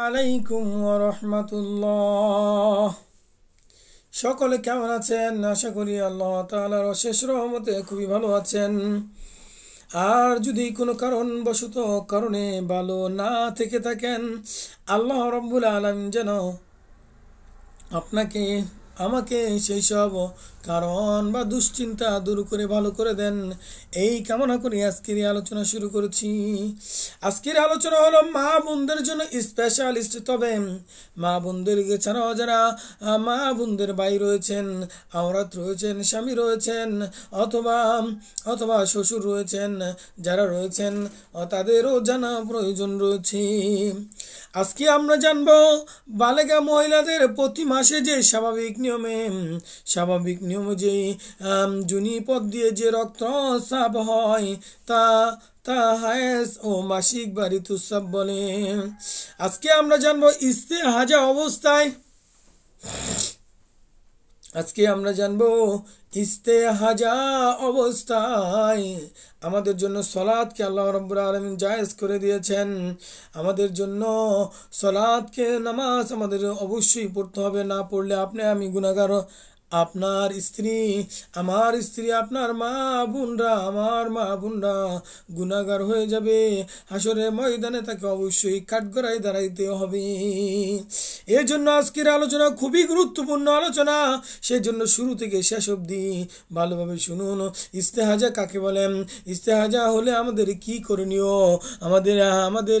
আলাইকুম রহমতুল্লাহ সকলে কেমন আছেন আশা করি আল্লাহ তালার অশেষ রহমতে খুবই ভালো আছেন আর যদি কোনো কারণবশত কারণে ভালো না থেকে থাকেন আল্লাহ রব্বুল আলম যেন আপনাকে আমাকে সেই সব কারণ বা দুশ্চিন্তা দূর করে ভালো করে দেন এই কামনা করি আজকের আলোচনা শুরু করেছি আজকের আলোচনা হলো মা বোনদের জন্য স্পেশালিস্ট তবে মা বোনদের ছাড়াও যারা মা বোনদের ভাই রয়েছেন আওরাত রয়েছেন স্বামী রয়েছেন অথবা অথবা শ্বশুর রয়েছেন যারা রয়েছেন তাদেরও জানা প্রয়োজন রয়েছে আজকে আমরা জানবো বালেগা মহিলাদের প্রতি মাসে যে স্বাভাবিক নিয়মে স্বাভাবিক নিয়ম যে জুনি পথ দিয়ে যে সাব হয় তা তা হায়েস ও মাসিক বাড়ি তুসাব বলে আজকে আমরা জানবো ইস্তে হাজা অবস্থায় আজকে আমরা জানবো ইস্তে হাজা অবস্থায় আমাদের জন্য সলাদকে আল্লাহ রব্বুর আলমিন জায়েজ করে দিয়েছেন আমাদের জন্য সলাদকে নামাজ আমাদের অবশ্যই পড়তে হবে না পড়লে আপনি আমি গুণাগার আপনার স্ত্রী আমার স্ত্রী আপনার মা বোনরা আমার মা বোনরা গুণাগার হয়ে যাবে হাসরে ময়দানে তাকে অবশ্যই কাঠগড়ায় দাঁড়াইতে হবে এই জন্য আজকের আলোচনা খুবই গুরুত্বপূর্ণ আলোচনা সেজন্য শুরু থেকে শেষ অবধি ভালোভাবে শুনুন ইস্তেহাজা কাকে বলেন ইস্তেহাজা হলে আমাদের কি করণীয় আমাদের আমাদের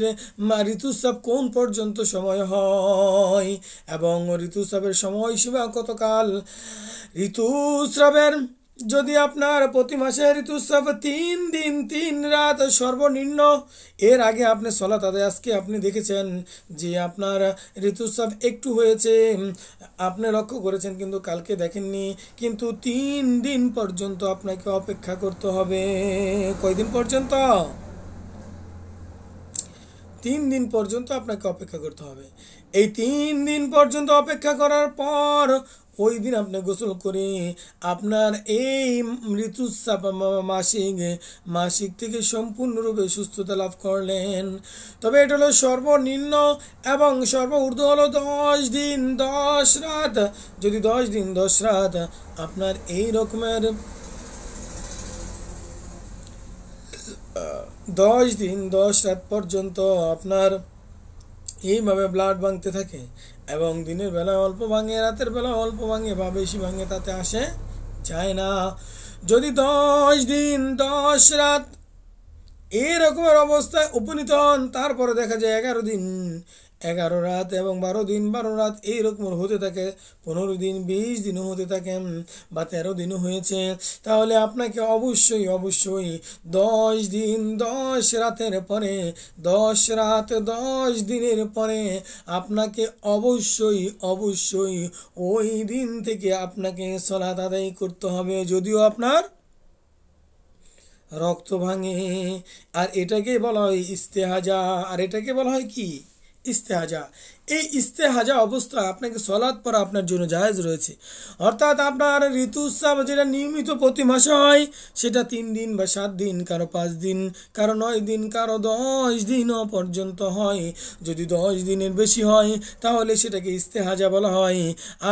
ঋতুস্রাব কোন পর্যন্ত সময় হয় এবং ঋতুস্রাবের সময়সীমা কতকাল ঋতুস্রাবের যদি আপনার প্রতি মাসে ঋতুস্রাব তিন দিন তিন রাত সর্বনিম্ন এর আগে আপনি সলা তাদের আজকে আপনি দেখেছেন যে আপনার ঋতুস্রাব একটু হয়েছে আপনি লক্ষ্য করেছেন কিন্তু কালকে দেখেননি কিন্তু তিন দিন পর্যন্ত আপনাকে অপেক্ষা করতে হবে কয়দিন পর্যন্ত তিন দিন পর্যন্ত আপনাকে অপেক্ষা করতে হবে এই তিন দিন পর্যন্ত অপেক্ষা করার পর ওই দিন আপনি গোসল করে আপনার এই ঋতুস্রাপ মাসিক মাসিক থেকে সম্পূর্ণরূপে সুস্থতা লাভ করলেন তবে এটা হলো সর্বনিম্ন এবং সর্ব ঊর্ধ্ব হলো দশ দিন দশ রাত যদি দশ দিন দশ রাত আপনার এই রকমের দশ দিন দশ রাত পর্যন্ত আপনার এইভাবে ব্লাড ভাঙতে থাকে এবং দিনের বেলায় অল্প ভাঙে রাতের বেলা অল্প ভাঙে বা বেশি ভাঙে তাতে আসে যায় না যদি দশ দিন দশ রাত এরকমের অবস্থায় উপনীত হন তারপরে দেখা যায় এগারো দিন এগারো রাত এবং বারো দিন বারো রাত এইরকম হতে থাকে পনেরো দিন বিশ দিনও হতে থাকে বা তেরো দিনও হয়েছে তাহলে আপনাকে অবশ্যই অবশ্যই দশ দিন দশ রাতের পরে দশ রাত দশ দিনের পরে আপনাকে অবশ্যই অবশ্যই ওই দিন থেকে আপনাকে সলাদ আদায় করতে হবে যদিও আপনার রক্ত ভাঙে আর এটাকে বলা হয় ইস্তেহাজা আর এটাকে বলা হয় কি ইস্তেহাজা এই ইস্তেহাজা অবস্থা আপনাকে সলাদ পরা আপনার জন্য জায়জ রয়েছে অর্থাৎ আপনার ঋতুস্রাব যেটা নিয়মিত প্রতি মাসে হয় সেটা তিন দিন বা সাত দিন কারো পাঁচ দিন কারো নয় দিন কারো দশ দিনও পর্যন্ত হয় যদি দশ দিনের বেশি হয় তাহলে সেটাকে ইস্তেহাজা বলা হয়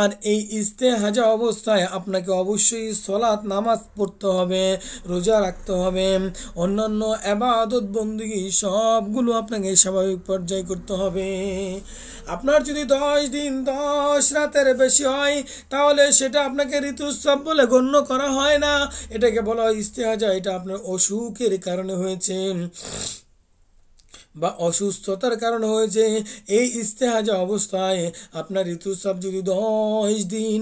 আর এই ইস্তেহাজা অবস্থায় আপনাকে অবশ্যই সলাৎ নামাজ পড়তে হবে রোজা রাখতে হবে অন্যান্য আবাদত বন্দী সবগুলো আপনাকে স্বাভাবিক পর্যায়ে করতে হবে হবে আপনার যদি দশ দিন দশ রাতের বেশি হয় তাহলে সেটা আপনাকে ঋতুস্রাব বলে গণ্য করা হয় না এটাকে বলা হয় ইস্তেহাজা এটা আপনার অসুখের কারণে হয়েছে বা অসুস্থতার কারণ হয়েছে এই ইস্তেহাজা অবস্থায় আপনার ঋতুস্রাব যদি দশ দিন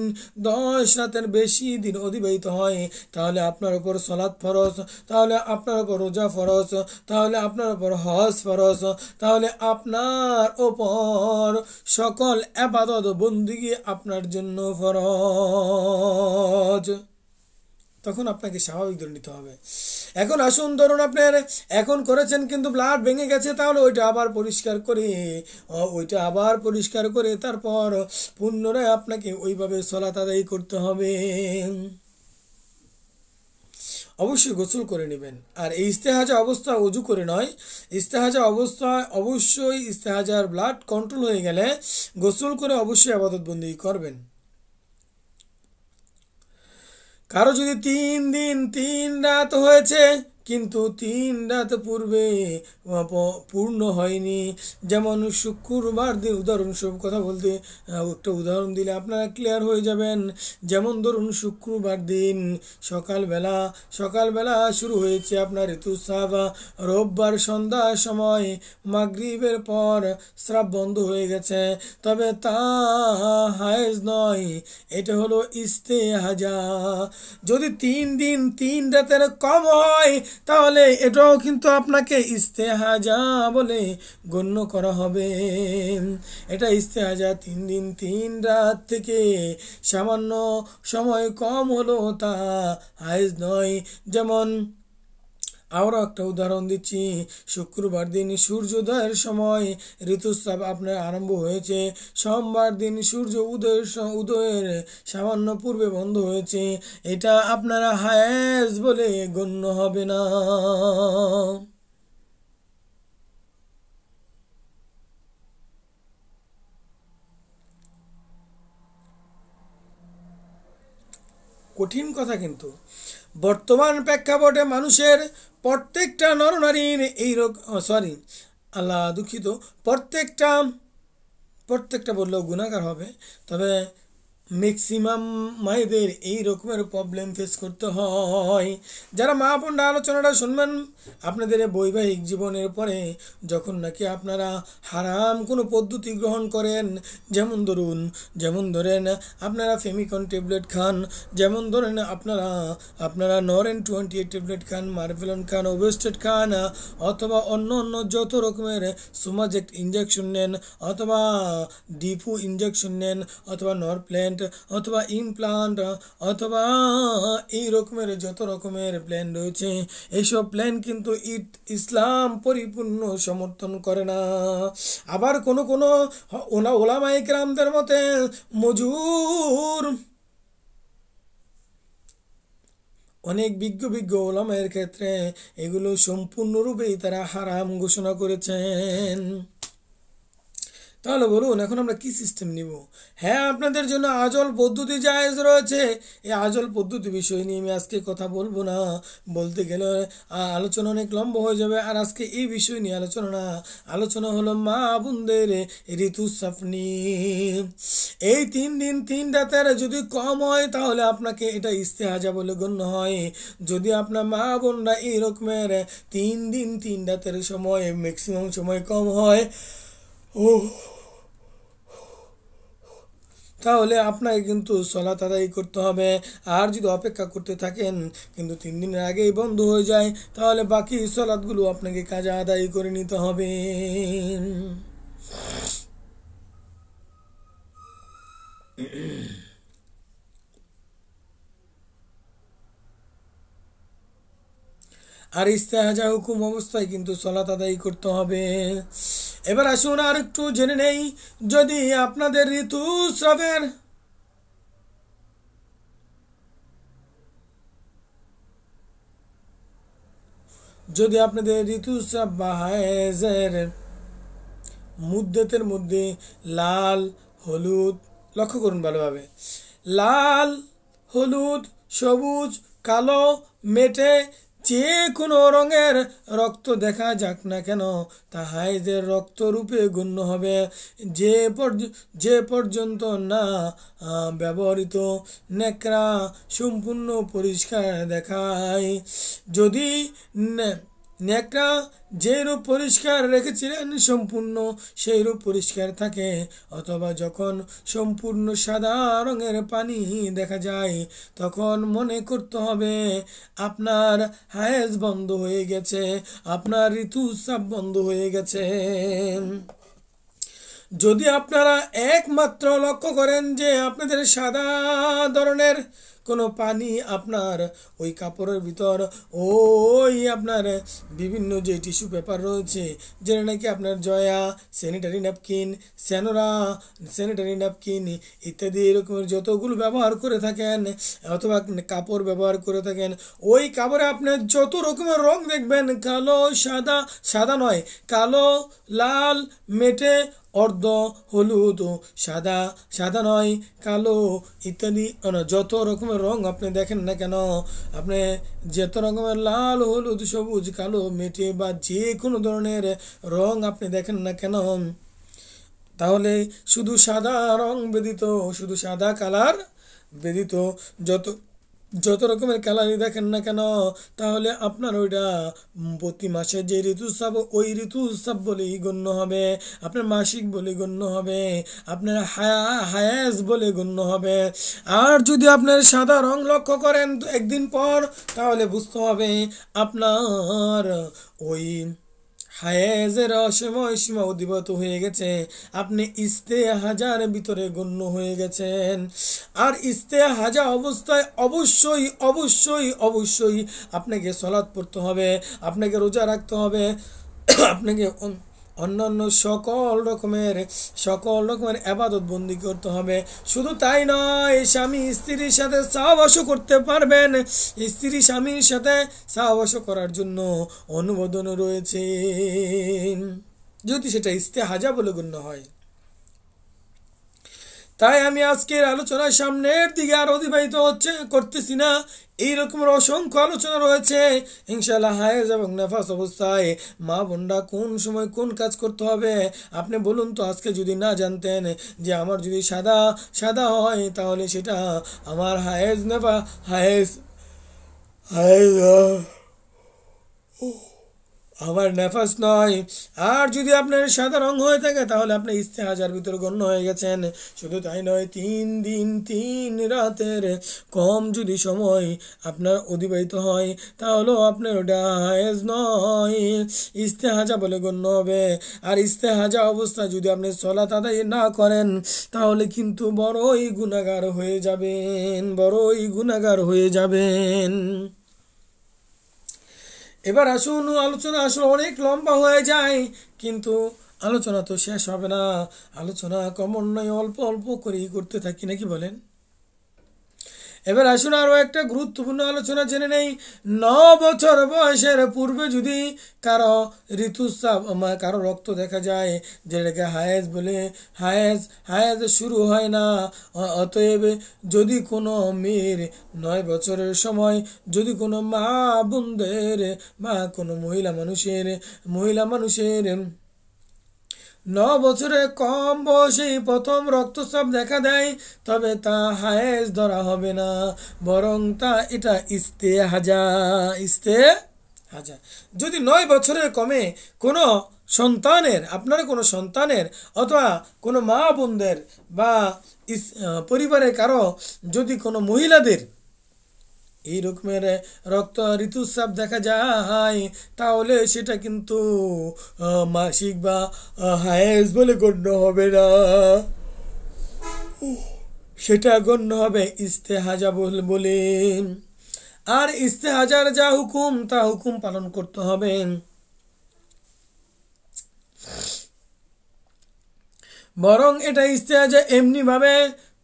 দশ রাতের বেশি দিন অতিবাহিত হয় তাহলে আপনার উপর সলাৎ ফরস তাহলে আপনার উপর রোজা ফরস তাহলে আপনার উপর হজ ফরস তাহলে আপনার ওপর সকল আপাতত বন্দিগি আপনার জন্য ফরজ তখন আপনাকে স্বাভাবিক ধরে নিতে হবে এখন আসুন ধরুন আপনার এখন করেছেন কিন্তু ব্লাড ভেঙে গেছে তাহলে ওইটা আবার পরিষ্কার করে ওইটা আবার পরিষ্কার করে তারপর পুনরায় আপনাকে ওইভাবে চলা তাদাই করতে হবে অবশ্যই গোসল করে নেবেন আর এই ইস্তেহাজা অবস্থা অজু করে নয় ইস্তেহাজা অবস্থায় অবশ্যই ইস্তেহাজার ব্লাড কন্ট্রোল হয়ে গেলে গোসল করে অবশ্যই আবাদতবন্দি করবেন কারো যদি তিন দিন তিন রাত হয়েছে কিন্তু তিন রাত পূর্বে পূর্ণ হয়নি যেমন শুক্রবার দিন উদাহরণস্বরূপ কথা বলতে একটা উদাহরণ দিলে আপনারা ক্লিয়ার হয়ে যাবেন যেমন ধরুন শুক্রবার দিন সকালবেলা সকালবেলা শুরু হয়েছে আপনার ঋতুস্রাব রোববার সন্ধ্যার সময় মাগরীবের পর স্রাব বন্ধ হয়ে গেছে তবে তা হায়েজ নয় এটা হলো ইস্তেহাজা যদি তিন দিন তিন রাতের কম হয় তাহলে এটাও কিন্তু আপনাকে ইস্তেহাজা বলে গণ্য করা হবে এটা ইস্তেহাজা তিন দিন তিন রাত থেকে সামান্য সময় কম হলো তা হায়েজ নয় যেমন আরও একটা উদাহরণ দিচ্ছি শুক্রবার দিন সূর্যোদয়ের সময় ঋতুস্রাব আপনার আরম্ভ হয়েছে সোমবার দিন সূর্য উদয়ের উদয়ের সামান্য পূর্বে বন্ধ হয়েছে এটা আপনারা হায়েজ বলে গণ্য হবে না কঠিন কথা কিন্তু বর্তমান প্রেক্ষাপটে মানুষের প্রত্যেকটা নরনারীর এই রোগ সরি আল্লাহ দুঃখিত প্রত্যেকটা প্রত্যেকটা বললেও গুণাকার হবে তবে ম্যাক্সিমাম মায়েদের এই রকমের প্রবলেম ফেস করতে হয় যারা মা বোনরা আলোচনাটা শুনবেন আপনাদের বৈবাহিক জীবনের পরে যখন নাকি আপনারা হারাম কোনো পদ্ধতি গ্রহণ করেন যেমন ধরুন যেমন ধরেন আপনারা ফেমিকন ট্যাবলেট খান যেমন ধরেন আপনারা আপনারা নরেন টোয়েন্টি এইট ট্যাবলেট খান মার্ভেলন খান ওবেস্টেড খান অথবা অন্য অন্য যত রকমের সোমাজেক্ট ইঞ্জেকশন নেন অথবা ডিপু ইঞ্জেকশন নেন অথবা নরপ্ল্যান্ট প্ল্যান্ট অথবা ইমপ্লান্ট অথবা এই রকমের যত রকমের প্ল্যান রয়েছে এইসব প্ল্যান কিন্তু ইট ইসলাম পরিপূর্ণ সমর্থন করে না আবার কোন কোনো ওনা ওলা মাইক্রামদের মতে মজুর অনেক বিজ্ঞ বিজ্ঞ ওলামায়ের ক্ষেত্রে এগুলো সম্পূর্ণরূপেই তারা হারাম ঘোষণা করেছেন তাহলে বলুন এখন আমরা কি সিস্টেম নিব হ্যাঁ আপনাদের জন্য আজল পদ্ধতি জায়জ রয়েছে এই আজল পদ্ধতি বিষয় নিয়ে আমি আজকে কথা বলবো না বলতে গেলে আলোচনা অনেক লম্বা হয়ে যাবে আর আজকে এই বিষয় নিয়ে আলোচনা না আলোচনা হলো মা বোনদের ঋতুস্রাপ এই তিন দিন তিন রাতের যদি কম হয় তাহলে আপনাকে এটা ইস্তেহাজা বলে গণ্য হয় যদি আপনার মা বোনরা এরকমের তিন দিন তিন রাতের সময় ম্যাক্সিমাম সময় কম হয় ও তাহলে আপনাকে কিন্তু সলাত আদায় করতে হবে আর যদি অপেক্ষা করতে থাকেন কিন্তু তিন দিনের আগেই বন্ধ হয়ে যায় তাহলে বাকি সলাদগুলো আপনাকে কাজে আদায় করে নিতে হবে Mm-hmm. আর ইস্তেহাজা হুকুম অবস্থায় কিন্তু সলাত আদায় করতে হবে এবার আসুন আর একটু জেনে নেই যদি আপনাদের ঋতুস্রাবের যদি আপনাদের ঋতুস্রাব বা হায়েজের মুদ্দেতের মধ্যে লাল হলুদ লক্ষ্য করুন ভালোভাবে লাল হলুদ সবুজ কালো মেটে যে কোনো রঙের রক্ত দেখা যাক না কেন তা হাইদের রক্তরূপে গণ্য হবে যে যে পর্যন্ত না ব্যবহৃত নেকড়া সম্পূর্ণ পরিষ্কার দেখায় যদি নেকড়া যেরূপ পরিষ্কার রেখেছিলেন সম্পূর্ণ সেই রূপ পরিষ্কার থাকে অথবা যখন সম্পূর্ণ সাদা রঙের পানি দেখা যায় তখন মনে করতে হবে আপনার হায়েজ বন্ধ হয়ে গেছে আপনার ঋতুস্রাব বন্ধ হয়ে গেছে যদি আপনারা একমাত্র লক্ষ্য করেন যে আপনাদের সাদা ধরনের কোনো পানি আপনার ওই কাপড়ের ভিতর ওই আপনার বিভিন্ন যে টিস্যু পেপার রয়েছে যেটা নাকি আপনার Joya sanitary napkin Senora sanitary napkin ইত্যাদি এরকমের যতগুলো ব্যবহার করে থাকেন অথবা কাপড় ব্যবহার করে থাকেন ওই কাপড়ে আপনার যত রকমের রং দেখবেন কালো সাদা সাদা নয় কালো লাল মেটে অর্ধ হলুদ সাদা সাদা নয় কালো ইত্যাদি যত রকমের রং আপনি দেখেন না কেন আপনি যত রকমের লাল হলুদ সবুজ কালো মেটে বা যে কোনো ধরনের রং আপনি দেখেন না কেন তাহলে শুধু সাদা রং বেদিত শুধু সাদা কালার বেদিত যত যত রকমের ক্যালারি দেখেন না কেন তাহলে আপনার ওইটা প্রতি মাসে যে ঋতুস্রাব ওই ঋতুস্রাব বলেই গণ্য হবে আপনার মাসিক বলে গণ্য হবে আপনার হায়া হায়াস বলে গণ্য হবে আর যদি আপনার সাদা রং লক্ষ্য করেন একদিন পর তাহলে বুঝতে হবে আপনার ওই হায়েজের অসময় সীমা অধিবত হয়ে গেছে আপনি ইস্তে হাজার ভিতরে গণ্য হয়ে গেছেন আর ইস্তে হাজা অবস্থায় অবশ্যই অবশ্যই অবশ্যই আপনাকে সলাদ পড়তে হবে আপনাকে রোজা রাখতে হবে আপনাকে অন্যান্য সকল রকমের সকল রকমের আবাদত বন্দি করতে হবে শুধু তাই নয় স্বামী স্ত্রীর সাথে সাহবাস করতে পারবেন স্ত্রী স্বামীর সাথে সাহবাস করার জন্য অনুমোদন রয়েছে যদি সেটা ইস্তেহাজা বলে গণ্য হয় তাই আমি আজকের আলোচনার সামনের দিকে আর অতিবাহিত হচ্ছে করতেছি না এই রকম অসংখ্য আলোচনা রয়েছে ইনশাল্লাহ হায়েজ এবং নেফাস অবস্থায় মা বোনরা কোন সময় কোন কাজ করতে হবে আপনি বলুন তো আজকে যদি না জানতেন যে আমার যদি সাদা সাদা হয় তাহলে সেটা আমার হায়েজ নেফা হায়েজ হায়েজ ও আমার নেফাস নয় আর যদি আপনার সাদা রং হয়ে থাকে তাহলে আপনি ইস্তেহাজার ভিতরে গণ্য হয়ে গেছেন শুধু তাই নয় তিন দিন তিন রাতের কম যদি সময় আপনার অধিবাহিত হয় তাহলেও আপনার ডায়েজ নয় ইস্তেহাজা বলে গণ্য হবে আর ইস্তেহাজা অবস্থা যদি আপনি চলা তাদাই না করেন তাহলে কিন্তু বড়ই গুণাগার হয়ে যাবেন বড়ই গুণাগার হয়ে যাবেন এবার আসুন আলোচনা আসলে অনেক লম্বা হয়ে যায় কিন্তু আলোচনা তো শেষ হবে না আলোচনা কমন নয় অল্প অল্প করেই করতে থাকি নাকি বলেন এবার আসুন আরও একটা গুরুত্বপূর্ণ আলোচনা জেনে নেই ন বছর বয়সের পূর্বে যদি কারো ঋতুস্রাব কারো রক্ত দেখা যায় যেটাকে হায়েজ বলে হায়েজ হায়েজ শুরু হয় না অতএব যদি কোনো মেয়ের নয় বছরের সময় যদি কোনো মা বোনদের বা কোনো মহিলা মানুষের মহিলা মানুষের ন বছরে কম বয়সেই প্রথম রক্তচাপ দেখা দেয় তবে তা হায়েস ধরা হবে না বরং তা এটা ইস্তে হাজা ইস্তে হাজা যদি নয় বছরের কমে কোনো সন্তানের আপনার কোনো সন্তানের অথবা কোনো মা বোনদের বা পরিবারের কারো যদি কোনো মহিলাদের এই রকমের রক্ত ঋতুস্রাব দেখা যায় তাহলে সেটা কিন্তু মাসিক বা হায়েস বলে গণ্য হবে না সেটা গণ্য হবে ইস্তেহাজা বলে আর ইস্তেহাজার যা হুকুম তা হুকুম পালন করতে হবে বরং এটা ইস্তেহাজা এমনিভাবে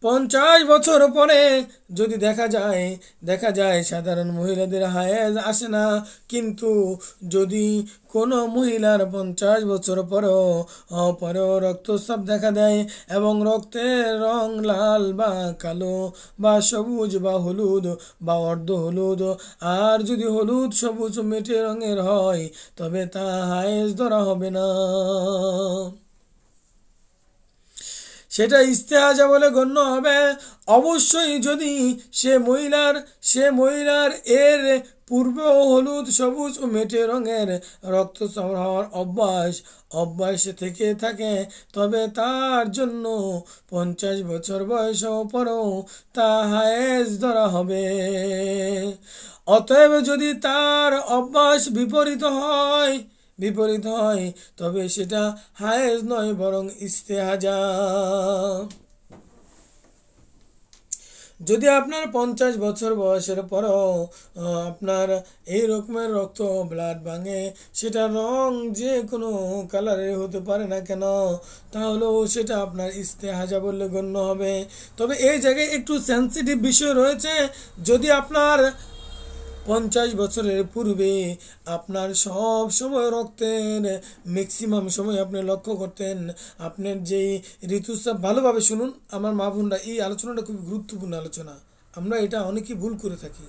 পঞ্চাশ বছর পরে যদি দেখা যায় দেখা যায় সাধারণ মহিলাদের হায়েজ আসে না কিন্তু যদি কোনো মহিলার পঞ্চাশ বছর পরও পরেও রক্তচাপ দেখা দেয় এবং রক্তের রং লাল বা কালো বা সবুজ বা হলুদ বা অর্ধ হলুদ আর যদি হলুদ সবুজ মেটে রঙের হয় তবে তা হায়েজ ধরা হবে না সেটা ইস্তেহাজা বলে গণ্য হবে অবশ্যই যদি সে মহিলার সে মহিলার এর পূর্ব হলুদ সবুজ ও মেটে রঙের রক্ত হওয়ার অভ্যাস অভ্যাস থেকে থাকে তবে তার জন্য পঞ্চাশ বছর বয়স পরেও তা হায়েজ ধরা হবে অতএব যদি তার অভ্যাস বিপরীত হয় বিপরীত হয় তবে সেটা হায়েজ নয় বরং ইস্তেহাজা যদি আপনার পঞ্চাশ বছর বয়সের পরও আপনার এই রকমের রক্ত ব্লাড ভাঙে সেটা রং যে কোনো কালারের হতে পারে না কেন তাহলেও সেটা আপনার ইস্তেহাজা বললে গণ্য হবে তবে এই জায়গায় একটু সেন্সিটিভ বিষয় রয়েছে যদি আপনার পঞ্চাশ বছরের পূর্বে আপনার সব সময় রক্তের ম্যাক্সিমাম সময় আপনি লক্ষ্য করতেন আপনার যেই ঋতুস্রাব ভালোভাবে শুনুন আমার মা বোনরা এই আলোচনাটা খুব গুরুত্বপূর্ণ আলোচনা আমরা এটা অনেকেই ভুল করে থাকি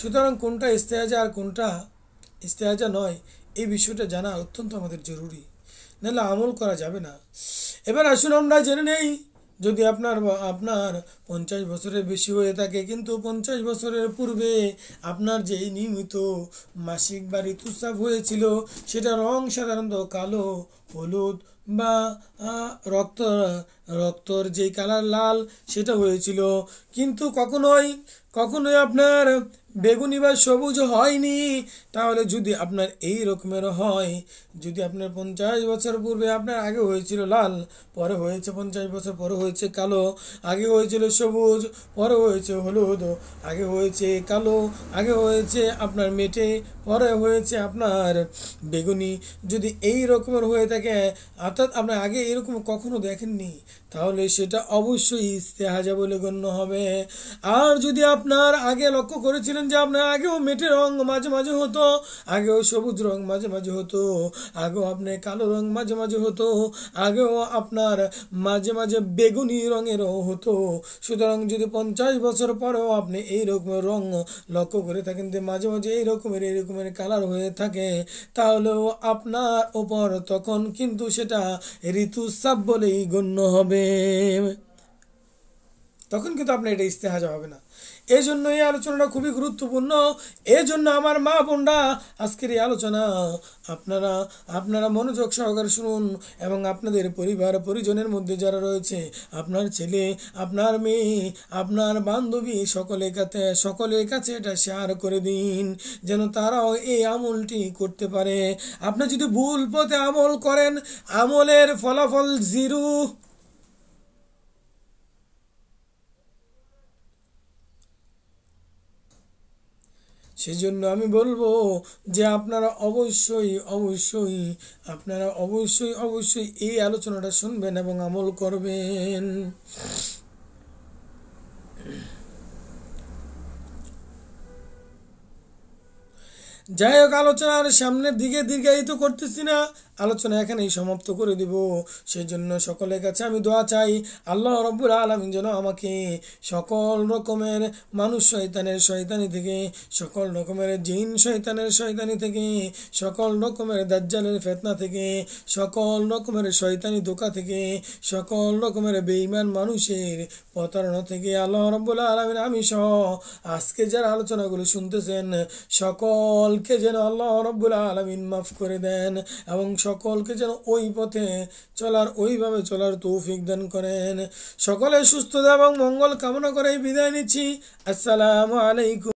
সুতরাং কোনটা ইস্তেহাজা আর কোনটা ইস্তেহাজা নয় এই বিষয়টা জানা অত্যন্ত আমাদের জরুরি নাহলে আমল করা যাবে না এবার আসুন আমরা জেনে নেই যদি আপনার আপনার পঞ্চাশ বছরের বেশি হয়ে থাকে কিন্তু পঞ্চাশ বছরের পূর্বে আপনার যে নিয়মিত মাসিক বা ঋতুস্রাব হয়েছিল সেটা রং সাধারণত কালো হলুদ বা রক্ত রক্তর যে কালার লাল সেটা হয়েছিল কিন্তু কখনোই কখনোই আপনার বেগুনি বা সবুজ হয়নি তাহলে যদি আপনার এই রকমের হয় যদি আপনার পঞ্চাশ বছর পূর্বে আপনার আগে হয়েছিল লাল পরে হয়েছে পঞ্চাশ বছর পরে হয়েছে কালো আগে হয়েছিল সবুজ পরে হয়েছে হলুদ আগে হয়েছে কালো আগে হয়েছে আপনার মেটে পরে হয়েছে আপনার বেগুনি যদি এই রকমের হয়ে থাকে অর্থাৎ আপনার আগে এরকম কখনো দেখেননি তাহলে সেটা অবশ্যই ইস্তেহাজা বলে গণ্য হবে আর যদি আপনার আগে লক্ষ্য করেছিলেন যে আপনার আগেও মেটে রং মাঝে মাঝে হতো আগেও সবুজ রং মাঝে মাঝে হতো আগেও আপনি কালো রং মাঝে মাঝে হতো আগেও আপনার মাঝে মাঝে বেগুনি রঙেরও হতো সুতরাং যদি পঞ্চাশ বছর পরেও আপনি এই রকমের রং লক্ষ্য করে থাকেন যে মাঝে মাঝে এই রকমের এই রকমের কালার হয়ে থাকে তাহলেও আপনার ওপর তখন কিন্তু সেটা ঋতুস্রাব বলেই গণ্য হবে তখন কিন্তু আপনার এটা ইস্তেহাজা হবে না এই জন্য এই আলোচনাটা খুবই গুরুত্বপূর্ণ এই জন্য আমার মা বোনরা আজকের এই আলোচনা আপনারা আপনারা মনোযোগ সহকারে শুনুন এবং আপনাদের পরিবার পরিজনের মধ্যে যারা রয়েছে আপনার ছেলে আপনার মেয়ে আপনার বান্ধবী সকলের কাছে সকলের কাছে এটা শেয়ার করে দিন যেন তারাও এই আমলটি করতে পারে আপনি যদি ভুল পথে আমল করেন আমলের ফলাফল জিরো সেজন্য আমি বলবো যে আপনারা অবশ্যই অবশ্যই আপনারা অবশ্যই অবশ্যই এই আলোচনাটা শুনবেন এবং আমল করবেন যাই হোক আলোচনার সামনের দিকে দীর্ঘায়িত করতেছি না আলোচনা এখানেই সমাপ্ত করে সেই সেজন্য সকলের কাছে আমি দোয়া চাই আল্লাহ রব্বুর আলমিন যেন আমাকে সকল রকমের মানুষ শয়তানের শয়তানি থেকে সকল রকমের জিন শয়তানের শয়তানি থেকে সকল রকমের দাজ্জালের ফেতনা থেকে সকল রকমের শয়তানি ধোকা থেকে সকল রকমের বেইমান মানুষের প্রতারণা থেকে আল্লাহ রব্বুল আলমিন আমি সহ আজকে যারা আলোচনাগুলো শুনতেছেন সকলকে যেন আল্লাহ রব্বুল আলমিন মাফ করে দেন এবং সকলকে যেন ওই পথে চলার ওইভাবে চলার তৌফিক দান করেন সকলে সুস্থতা এবং মঙ্গল কামনা করে বিদায় নিচ্ছি আসসালামু আলাইকুম